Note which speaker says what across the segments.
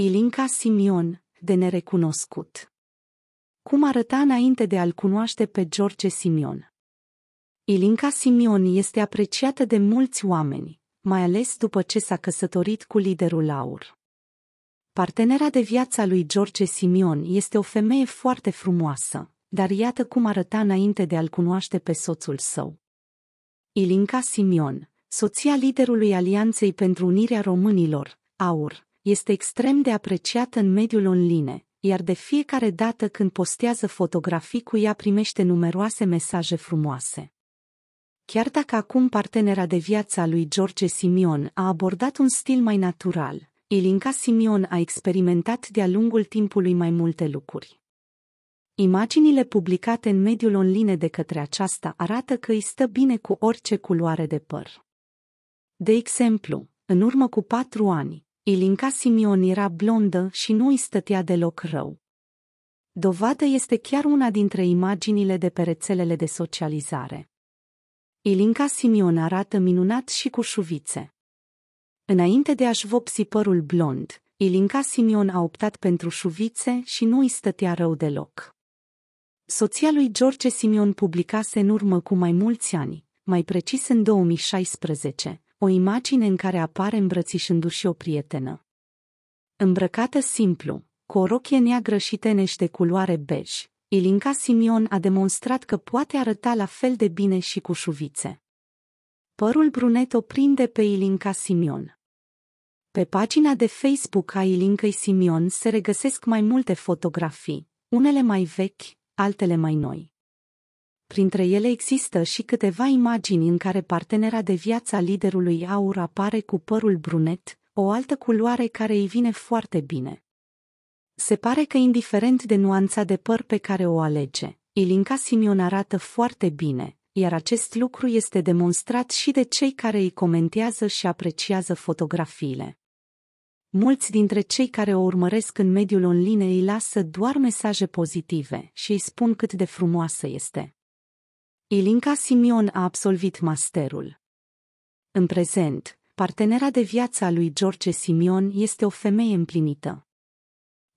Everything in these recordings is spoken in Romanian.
Speaker 1: Ilinca Simion, de nerecunoscut. Cum arăta înainte de a-l cunoaște pe George Simion? Ilinca Simion este apreciată de mulți oameni, mai ales după ce s-a căsătorit cu liderul Aur. Partenera de viața lui George Simion este o femeie foarte frumoasă, dar iată cum arăta înainte de a-l cunoaște pe soțul său. Ilinca Simion, soția liderului Alianței pentru Unirea Românilor, AUR, este extrem de apreciată în mediul online, iar de fiecare dată când postează fotografii cu ea primește numeroase mesaje frumoase. Chiar dacă acum partenera de viață a lui George Simion a abordat un stil mai natural, Ilinca Simion a experimentat de-a lungul timpului mai multe lucruri. Imaginile publicate în mediul online de către aceasta arată că îi stă bine cu orice culoare de păr. De exemplu, în urmă cu patru ani, Ilinca Simion era blondă și nu îi stătea deloc rău. Dovadă este chiar una dintre imaginile de pe rețelele de socializare. Ilinca Simion arată minunat și cu șuvițe. Înainte de a-și vopsi părul blond, Ilinca Simion a optat pentru șuvițe și nu îi stătea rău deloc. Soția lui George Simion publicase în urmă cu mai mulți ani, mai precis în 2016, o imagine în care apare îmbrățișându-și o prietenă. Îmbrăcată simplu, cu o rochie neagră și teneș de culoare bej, Ilinca Simion a demonstrat că poate arăta la fel de bine și cu șuvițe. Părul brunet o prinde pe Ilinca Simion. Pe pagina de Facebook a Ilincăi Simion se regăsesc mai multe fotografii, unele mai vechi, altele mai noi. Printre ele există și câteva imagini în care partenera de viață a liderului Aur apare cu părul brunet, o altă culoare care îi vine foarte bine. Se pare că indiferent de nuanța de păr pe care o alege, Ilinca Simion arată foarte bine, iar acest lucru este demonstrat și de cei care îi comentează și apreciază fotografiile. Mulți dintre cei care o urmăresc în mediul online îi lasă doar mesaje pozitive și îi spun cât de frumoasă este. Ilinca Simion a absolvit masterul. În prezent, partenera de viață a lui George Simion este o femeie împlinită.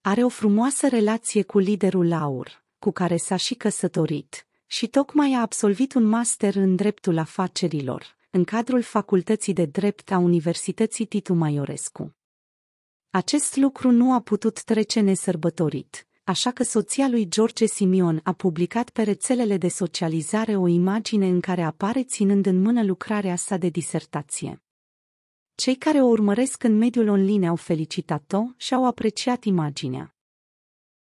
Speaker 1: Are o frumoasă relație cu liderul Laur, cu care s-a și căsătorit, și tocmai a absolvit un master în dreptul afacerilor, în cadrul Facultății de Drept a Universității Titu Maiorescu. Acest lucru nu a putut trece nesărbătorit, așa că soția lui George Simion a publicat pe rețelele de socializare o imagine în care apare ținând în mână lucrarea sa de disertație. Cei care o urmăresc în mediul online au felicitat-o și au apreciat imaginea.